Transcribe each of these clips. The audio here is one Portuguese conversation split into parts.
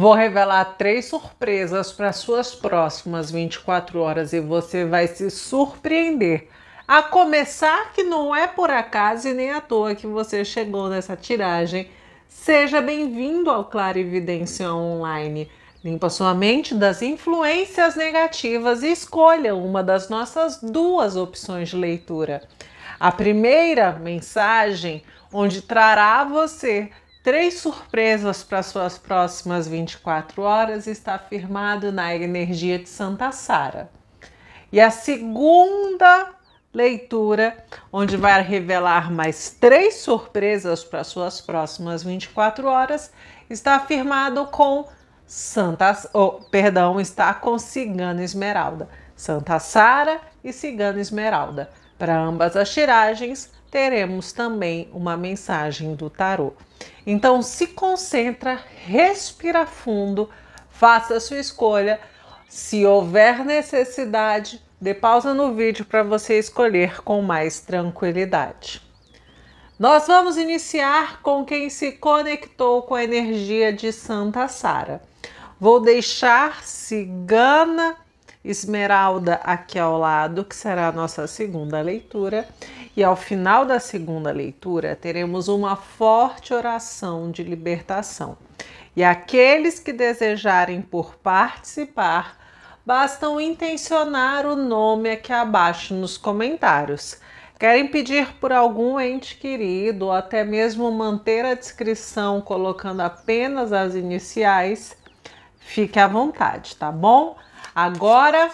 Vou revelar três surpresas para suas próximas 24 horas e você vai se surpreender. A começar que não é por acaso e nem à toa que você chegou nessa tiragem. Seja bem-vindo ao Clarividência Online. Limpa sua mente das influências negativas e escolha uma das nossas duas opções de leitura. A primeira mensagem, onde trará você Três surpresas para suas próximas 24 horas está firmado na energia de Santa Sara. E a segunda leitura, onde vai revelar mais três surpresas para suas próximas 24 horas, está firmado com Santa, oh, perdão, está com Cigana Esmeralda, Santa Sara e Cigana Esmeralda. Para ambas as tiragens, teremos também uma mensagem do tarô. Então se concentra, respira fundo, faça a sua escolha. Se houver necessidade, dê pausa no vídeo para você escolher com mais tranquilidade. Nós vamos iniciar com quem se conectou com a energia de Santa Sara. Vou deixar Cigana Esmeralda aqui ao lado, que será a nossa segunda leitura, e ao final da segunda leitura teremos uma forte oração de libertação. E aqueles que desejarem por participar, bastam intencionar o nome aqui abaixo nos comentários. Querem pedir por algum ente querido ou até mesmo manter a descrição colocando apenas as iniciais? Fique à vontade, tá bom? Agora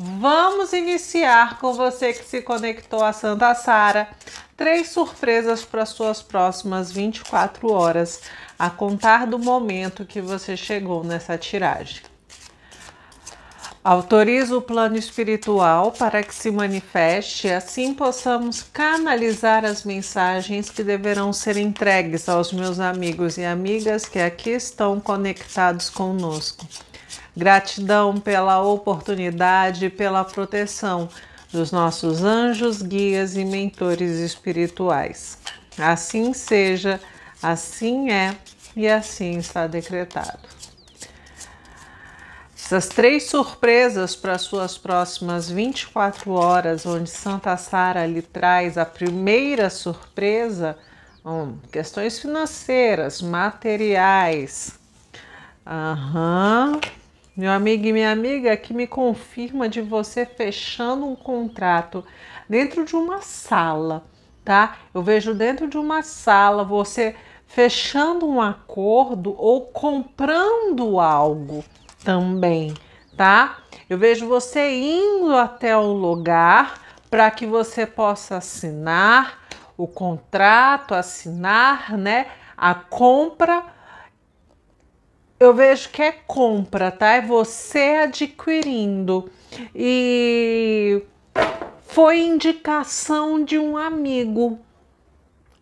Vamos iniciar com você que se conectou a Santa Sara. Três surpresas para suas próximas 24 horas, a contar do momento que você chegou nessa tiragem. Autoriza o plano espiritual para que se manifeste, assim possamos canalizar as mensagens que deverão ser entregues aos meus amigos e amigas que aqui estão conectados conosco. Gratidão pela oportunidade, e pela proteção dos nossos anjos, guias e mentores espirituais. Assim seja, assim é e assim está decretado. Essas três surpresas para suas próximas 24 horas, onde Santa Sara lhe traz a primeira surpresa, um, questões financeiras, materiais. Aham. Uhum meu amigo e minha amiga, que me confirma de você fechando um contrato dentro de uma sala, tá? Eu vejo dentro de uma sala você fechando um acordo ou comprando algo também, tá? Eu vejo você indo até o lugar para que você possa assinar o contrato, assinar, né, a compra eu vejo que é compra, tá? É você adquirindo. E foi indicação de um amigo.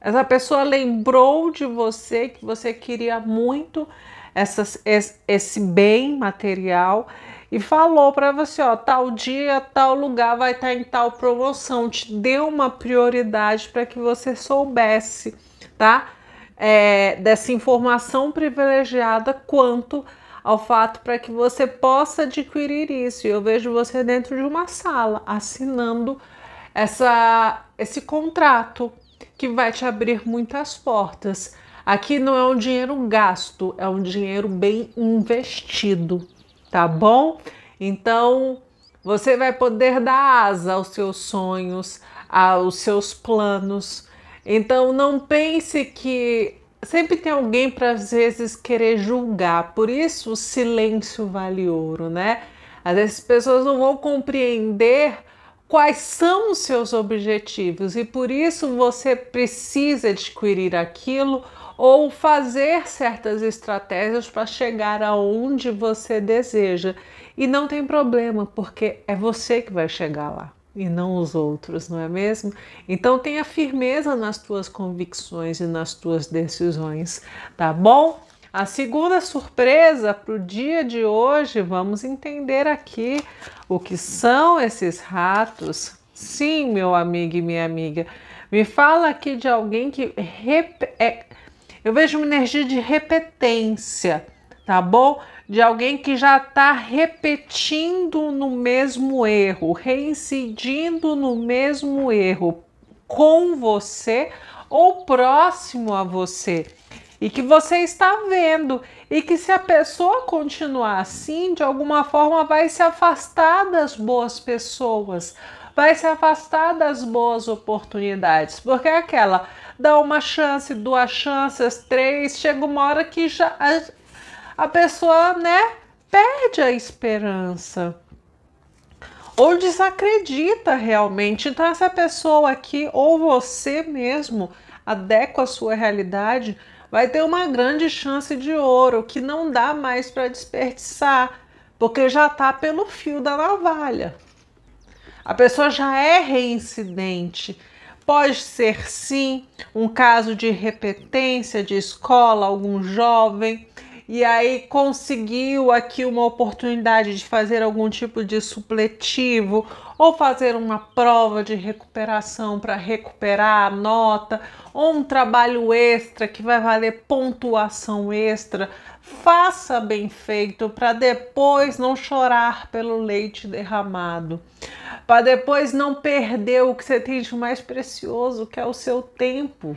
Essa pessoa lembrou de você que você queria muito essas, esse, esse bem material e falou para você, ó, tal dia, tal lugar vai estar tá em tal promoção, te deu uma prioridade para que você soubesse, tá? é, dessa informação privilegiada quanto ao fato para que você possa adquirir isso. E eu vejo você dentro de uma sala assinando essa, esse contrato que vai te abrir muitas portas. Aqui não é um dinheiro gasto, é um dinheiro bem investido, tá bom? Então você vai poder dar asa aos seus sonhos, aos seus planos, então não pense que sempre tem alguém para às vezes querer julgar. Por isso o silêncio vale ouro, né? Às vezes as pessoas não vão compreender quais são os seus objetivos e por isso você precisa adquirir aquilo ou fazer certas estratégias para chegar aonde você deseja. E não tem problema, porque é você que vai chegar lá e não os outros, não é mesmo? Então tenha firmeza nas tuas convicções e nas tuas decisões, tá bom? A segunda surpresa para o dia de hoje, vamos entender aqui o que são esses ratos. Sim, meu amigo e minha amiga, me fala aqui de alguém que. Rep... É... Eu vejo uma energia de repetência, tá bom? de alguém que já está repetindo no mesmo erro, reincidindo no mesmo erro com você ou próximo a você e que você está vendo e que se a pessoa continuar assim, de alguma forma vai se afastar das boas pessoas, vai se afastar das boas oportunidades, porque é aquela dá uma chance, duas chances, três, chega uma hora que já a pessoa, né, perde a esperança ou desacredita realmente. Então, essa pessoa aqui, ou você mesmo, adequa a sua realidade, vai ter uma grande chance de ouro que não dá mais para desperdiçar, porque já está pelo fio da navalha. A pessoa já é reincidente. Pode ser sim um caso de repetência de escola, algum jovem e aí conseguiu aqui uma oportunidade de fazer algum tipo de supletivo ou fazer uma prova de recuperação para recuperar a nota, ou um trabalho extra que vai valer pontuação extra, faça bem feito para depois não chorar pelo leite derramado, para depois não perder o que você tem de mais precioso, que é o seu tempo.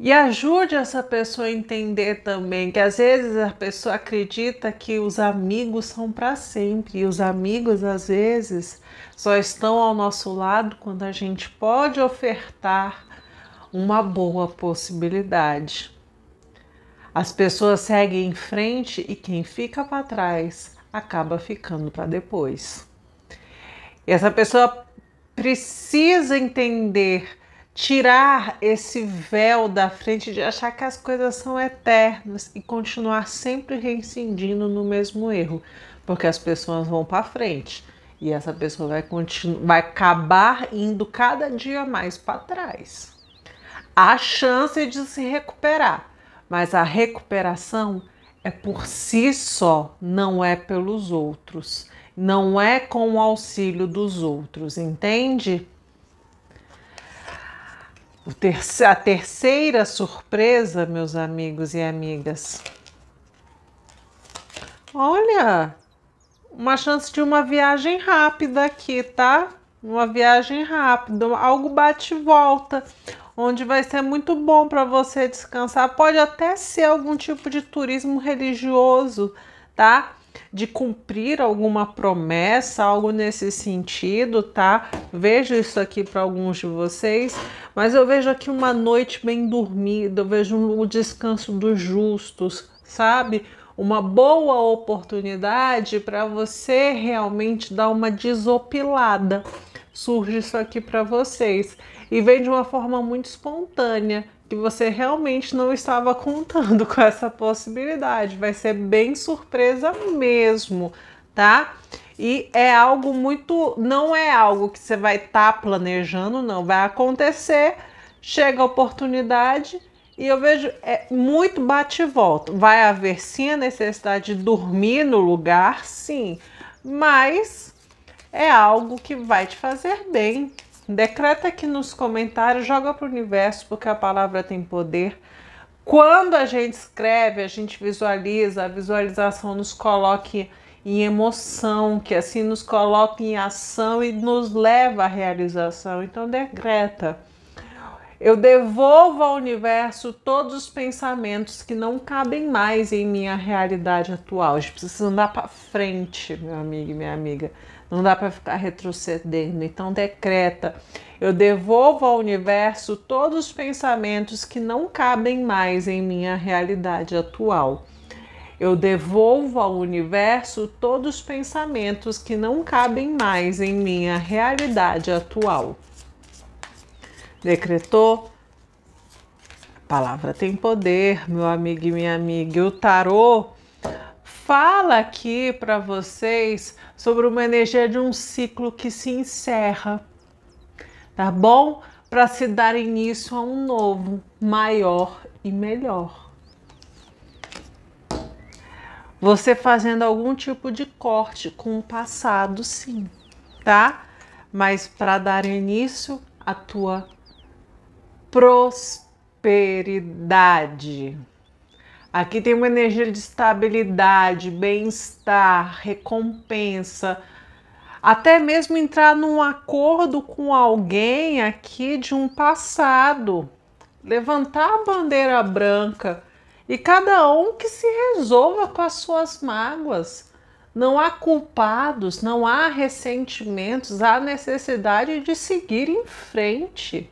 E ajude essa pessoa a entender também que às vezes a pessoa acredita que os amigos são para sempre, e os amigos às vezes só estão ao nosso lado quando a gente pode ofertar uma boa possibilidade. As pessoas seguem em frente e quem fica para trás acaba ficando para depois. E essa pessoa precisa entender tirar esse véu da frente de achar que as coisas são eternas e continuar sempre reincidindo no mesmo erro, porque as pessoas vão para frente e essa pessoa vai, vai acabar indo cada dia mais para trás. Há chance de se recuperar, mas a recuperação é por si só, não é pelos outros, não é com o auxílio dos outros, entende? a terceira surpresa, meus amigos e amigas. Olha, uma chance de uma viagem rápida aqui, tá? Uma viagem rápida, algo bate volta, onde vai ser muito bom para você descansar. Pode até ser algum tipo de turismo religioso, tá? de cumprir alguma promessa, algo nesse sentido, tá? Vejo isso aqui para alguns de vocês, mas eu vejo aqui uma noite bem dormida, eu vejo o descanso dos justos, sabe? Uma boa oportunidade para você realmente dar uma desopilada. Surge isso aqui para vocês e vem de uma forma muito espontânea que você realmente não estava contando com essa possibilidade. Vai ser bem surpresa mesmo, tá? E é algo muito. Não é algo que você vai estar tá planejando, não. Vai acontecer, chega a oportunidade e eu vejo é muito bate e volta. Vai haver sim a necessidade de dormir no lugar, sim, mas é algo que vai te fazer bem, Decreta aqui nos comentários, joga para o universo, porque a palavra tem poder. Quando a gente escreve, a gente visualiza, a visualização nos coloque em emoção, que assim nos coloca em ação e nos leva à realização. Então, decreta. Eu devolvo ao universo todos os pensamentos que não cabem mais em minha realidade atual. A gente precisa andar para frente, meu amigo e minha amiga não dá para ficar retrocedendo. Então, decreta: eu devolvo ao universo todos os pensamentos que não cabem mais em minha realidade atual. Eu devolvo ao universo todos os pensamentos que não cabem mais em minha realidade atual. Decretou? A palavra tem poder, meu amigo e minha amiga. E o tarô fala aqui para vocês sobre uma energia de um ciclo que se encerra, tá bom? Para se dar início a um novo, maior e melhor. Você fazendo algum tipo de corte com o passado, sim, tá? Mas para dar início à tua prosperidade. Aqui tem uma energia de estabilidade, bem-estar, recompensa. Até mesmo entrar num acordo com alguém aqui de um passado. Levantar a bandeira branca e cada um que se resolva com as suas mágoas. Não há culpados, não há ressentimentos, há necessidade de seguir em frente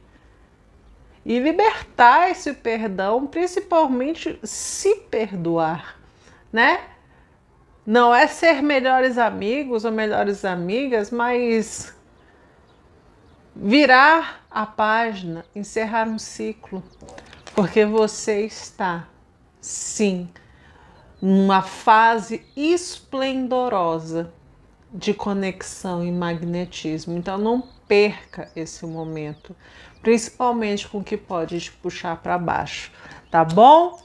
e libertar esse perdão, principalmente se perdoar, né? Não é ser melhores amigos ou melhores amigas, mas virar a página, encerrar um ciclo, porque você está, sim, numa fase esplendorosa de conexão e magnetismo. Então não perca esse momento, principalmente com o que pode te puxar para baixo, tá bom?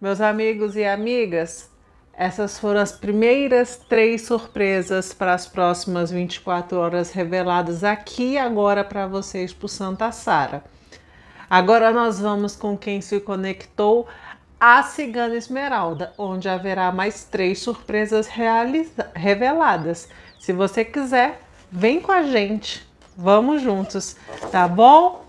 Meus amigos e amigas, essas foram as primeiras três surpresas para as próximas 24 horas reveladas aqui agora para vocês por Santa Sara. Agora nós vamos com quem se conectou a Cigana Esmeralda, onde haverá mais três surpresas realiza- reveladas. Se você quiser, vem com a gente. Vamos juntos, tá bom?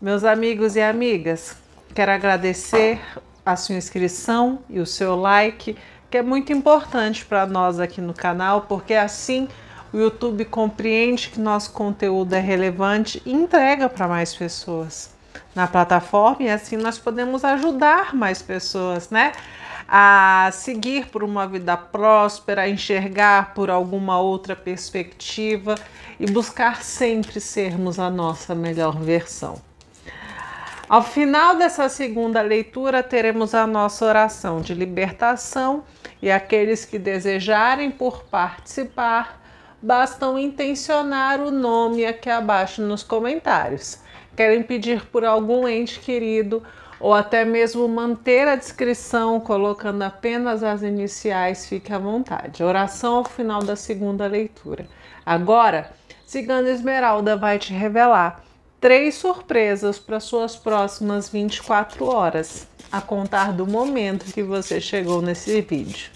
Meus amigos e amigas, quero agradecer a sua inscrição e o seu like, que é muito importante para nós aqui no canal, porque é assim o YouTube compreende que nosso conteúdo é relevante e entrega para mais pessoas na plataforma e assim nós podemos ajudar mais pessoas, né? a seguir por uma vida próspera, a enxergar por alguma outra perspectiva e buscar sempre sermos a nossa melhor versão. Ao final dessa segunda leitura, teremos a nossa oração de libertação e aqueles que desejarem por participar, bastam intencionar o nome aqui abaixo nos comentários. Querem pedir por algum ente querido ou até mesmo manter a descrição colocando apenas as iniciais, fique à vontade. Oração ao final da segunda leitura. Agora, Cigana Esmeralda vai te revelar três surpresas para suas próximas 24 horas, a contar do momento que você chegou nesse vídeo.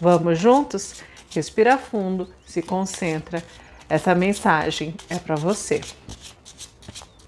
Vamos juntos? Respira fundo, se concentra. Essa mensagem é para você.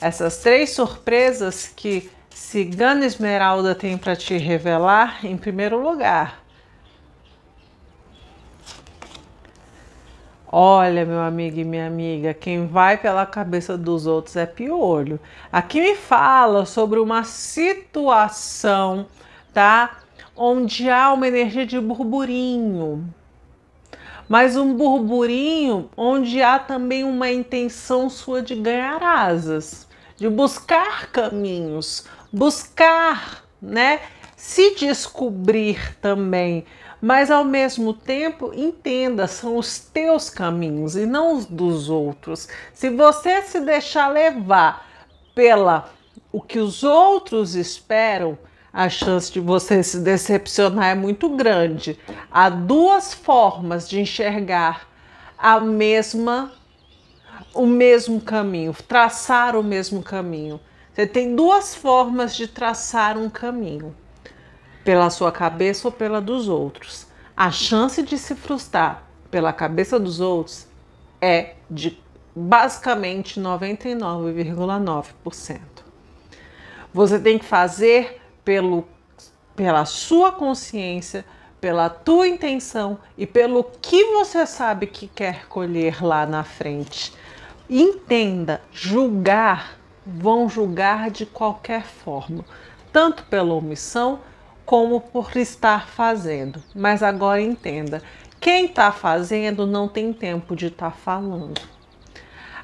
essas três surpresas que Cigana Esmeralda tem para te revelar em primeiro lugar. Olha, meu amigo e minha amiga, quem vai pela cabeça dos outros é piolho. Aqui me fala sobre uma situação, tá? Onde há uma energia de burburinho. Mas um burburinho onde há também uma intenção sua de ganhar asas de buscar caminhos, buscar, né, se descobrir também, mas ao mesmo tempo entenda, são os teus caminhos e não os dos outros. Se você se deixar levar pela o que os outros esperam, a chance de você se decepcionar é muito grande. Há duas formas de enxergar a mesma o mesmo caminho, traçar o mesmo caminho. Você tem duas formas de traçar um caminho: pela sua cabeça ou pela dos outros. A chance de se frustrar pela cabeça dos outros é de basicamente 99,9%. Você tem que fazer pelo, pela sua consciência, pela tua intenção e pelo que você sabe que quer colher lá na frente entenda, julgar, vão julgar de qualquer forma, tanto pela omissão como por estar fazendo. Mas agora entenda, quem está fazendo não tem tempo de estar tá falando.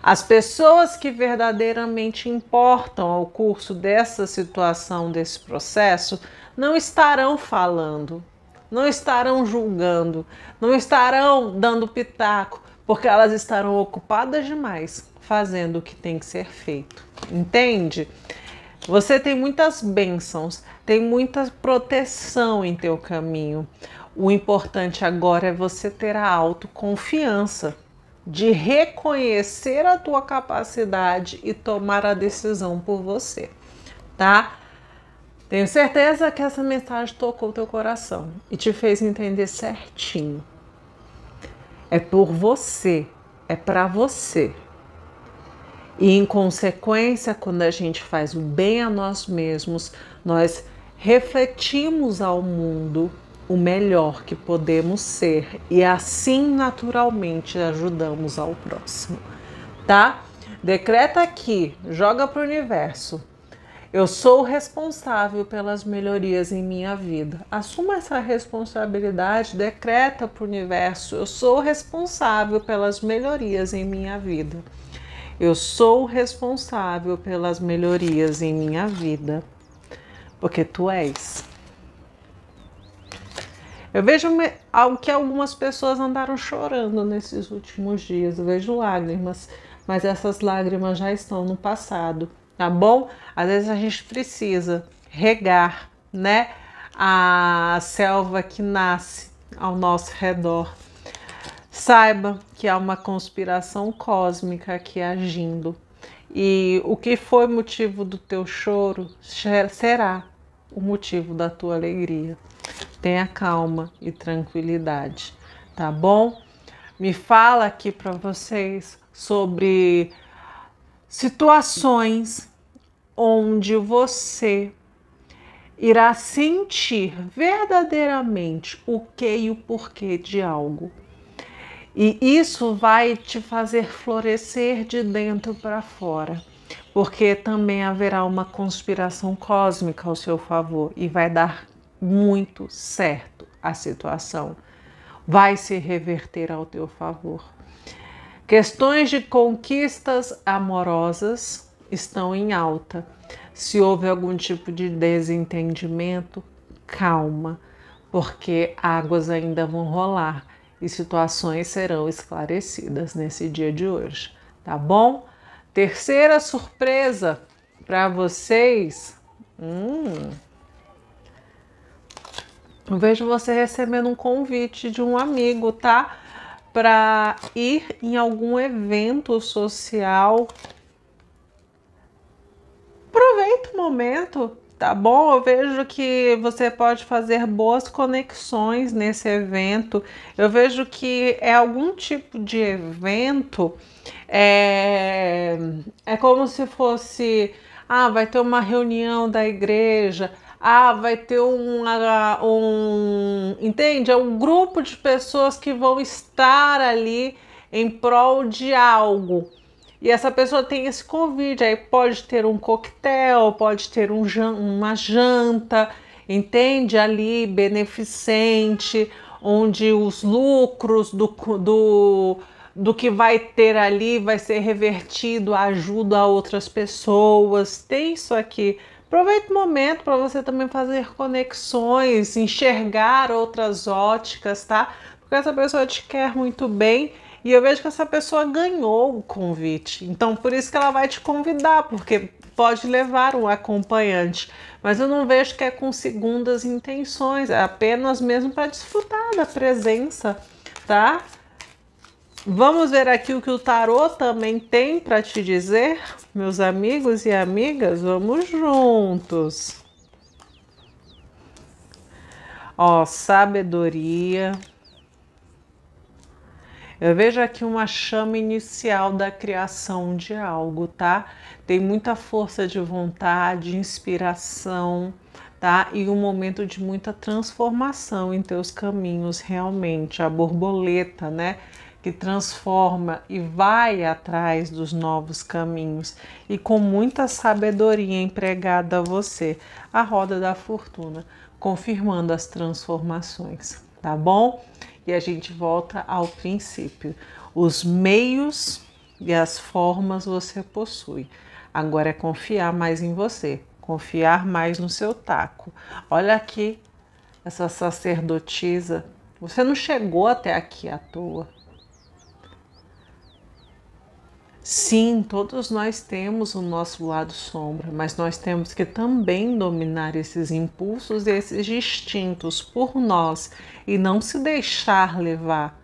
As pessoas que verdadeiramente importam ao curso dessa situação, desse processo, não estarão falando, não estarão julgando, não estarão dando pitaco, porque elas estarão ocupadas demais fazendo o que tem que ser feito. Entende? Você tem muitas bênçãos, tem muita proteção em teu caminho. O importante agora é você ter a autoconfiança de reconhecer a tua capacidade e tomar a decisão por você, tá? Tenho certeza que essa mensagem tocou teu coração e te fez entender certinho é por você, é para você. E em consequência, quando a gente faz o bem a nós mesmos, nós refletimos ao mundo o melhor que podemos ser e assim naturalmente ajudamos ao próximo, tá? Decreta aqui, joga pro universo. Eu sou responsável pelas melhorias em minha vida. Assuma essa responsabilidade, decreta para o universo: eu sou responsável pelas melhorias em minha vida. Eu sou responsável pelas melhorias em minha vida, porque tu és. Eu vejo algo que algumas pessoas andaram chorando nesses últimos dias. Eu vejo lágrimas, mas essas lágrimas já estão no passado tá bom? Às vezes a gente precisa regar, né? A selva que nasce ao nosso redor. Saiba que há uma conspiração cósmica aqui agindo. E o que foi motivo do teu choro será o motivo da tua alegria. Tenha calma e tranquilidade, tá bom? Me fala aqui para vocês sobre situações onde você irá sentir verdadeiramente o que e o porquê de algo. E isso vai te fazer florescer de dentro para fora, porque também haverá uma conspiração cósmica ao seu favor e vai dar muito certo a situação. Vai se reverter ao teu favor. Questões de conquistas amorosas estão em alta. Se houve algum tipo de desentendimento, calma, porque águas ainda vão rolar e situações serão esclarecidas nesse dia de hoje, tá bom? Terceira surpresa para vocês. Hum, eu vejo você recebendo um convite de um amigo, tá? para ir em algum evento social. Aproveita o momento, tá bom? Eu vejo que você pode fazer boas conexões nesse evento. Eu vejo que é algum tipo de evento, é, é como se fosse. Ah, vai ter uma reunião da igreja, ah, vai ter um, ah, um, entende? É um grupo de pessoas que vão estar ali em prol de algo. E essa pessoa tem esse convite, aí pode ter um coquetel, pode ter um, uma janta, entende? Ali beneficente, onde os lucros do, do, do que vai ter ali vai ser revertido, ajuda a outras pessoas. Tem isso aqui Aproveite o momento para você também fazer conexões, enxergar outras óticas, tá? Porque essa pessoa te quer muito bem e eu vejo que essa pessoa ganhou o convite. Então, por isso que ela vai te convidar, porque pode levar um acompanhante. Mas eu não vejo que é com segundas intenções, é apenas mesmo para desfrutar da presença, tá? Vamos ver aqui o que o tarô também tem para te dizer, meus amigos e amigas. Vamos juntos. Ó, sabedoria. Eu vejo aqui uma chama inicial da criação de algo, tá? Tem muita força de vontade, inspiração, tá? E um momento de muita transformação em teus caminhos, realmente. A borboleta, né? que transforma e vai atrás dos novos caminhos e com muita sabedoria empregada a você, a roda da fortuna, confirmando as transformações, tá bom? E a gente volta ao princípio. Os meios e as formas você possui. Agora é confiar mais em você, confiar mais no seu taco. Olha aqui essa sacerdotisa. Você não chegou até aqui à toa. Sim, todos nós temos o nosso lado sombra, mas nós temos que também dominar esses impulsos e esses instintos por nós e não se deixar levar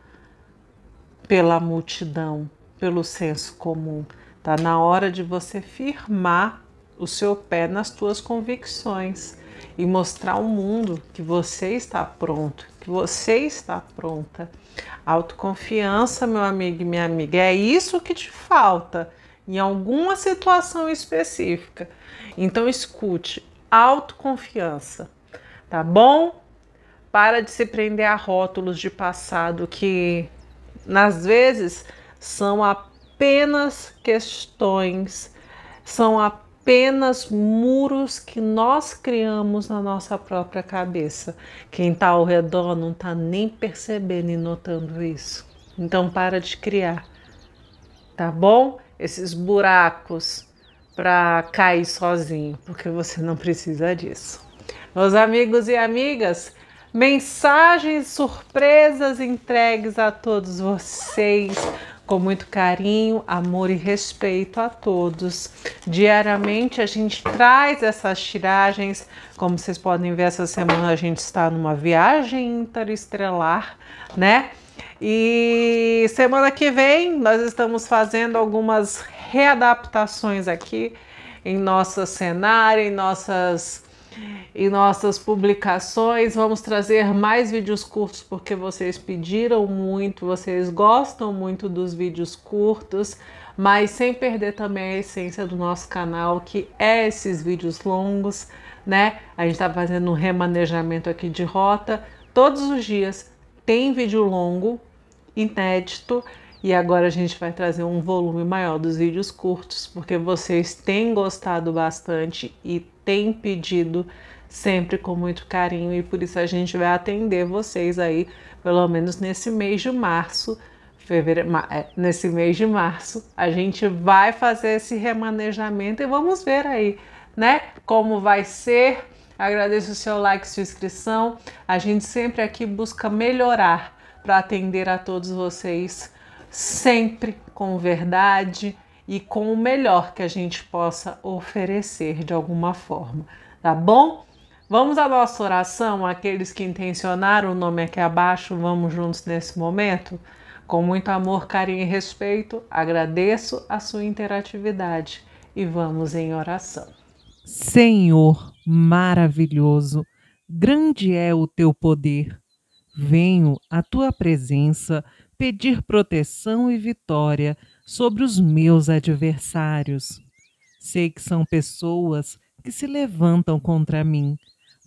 pela multidão, pelo senso comum. Está na hora de você firmar o seu pé nas suas convicções e mostrar ao mundo que você está pronto, você está pronta. Autoconfiança, meu amigo e minha amiga, é isso que te falta em alguma situação específica. Então escute, autoconfiança, tá bom? Para de se prender a rótulos de passado que, nas vezes, são apenas questões, são apenas apenas muros que nós criamos na nossa própria cabeça. Quem está ao redor não está nem percebendo e notando isso. Então para de criar, tá bom? Esses buracos para cair sozinho, porque você não precisa disso. Meus amigos e amigas, mensagens surpresas entregues a todos vocês com muito carinho, amor e respeito a todos. Diariamente a gente traz essas tiragens, como vocês podem ver, essa semana a gente está numa viagem interestelar, né? E semana que vem nós estamos fazendo algumas readaptações aqui em nosso cenário, em nossas em nossas publicações. Vamos trazer mais vídeos curtos porque vocês pediram muito, vocês gostam muito dos vídeos curtos, mas sem perder também a essência do nosso canal, que é esses vídeos longos, né? A gente está fazendo um remanejamento aqui de rota. Todos os dias tem vídeo longo, inédito. E agora a gente vai trazer um volume maior dos vídeos curtos, porque vocês têm gostado bastante e têm pedido sempre com muito carinho e por isso a gente vai atender vocês aí, pelo menos nesse mês de março. Fevereiro, é, nesse mês de março, a gente vai fazer esse remanejamento e vamos ver aí, né? Como vai ser. Agradeço o seu like, sua inscrição. A gente sempre aqui busca melhorar para atender a todos vocês, sempre com verdade e com o melhor que a gente possa oferecer de alguma forma, tá bom? Vamos à nossa oração, aqueles que intencionaram o nome aqui abaixo, vamos juntos nesse momento? Com muito amor, carinho e respeito, agradeço a sua interatividade e vamos em oração. Senhor maravilhoso, grande é o teu poder. Venho à tua presença pedir proteção e vitória sobre os meus adversários. Sei que são pessoas que se levantam contra mim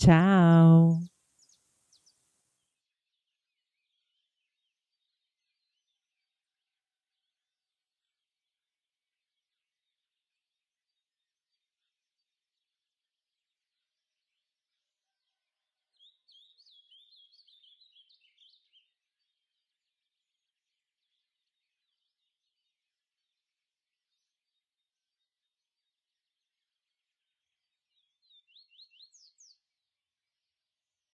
Tchau!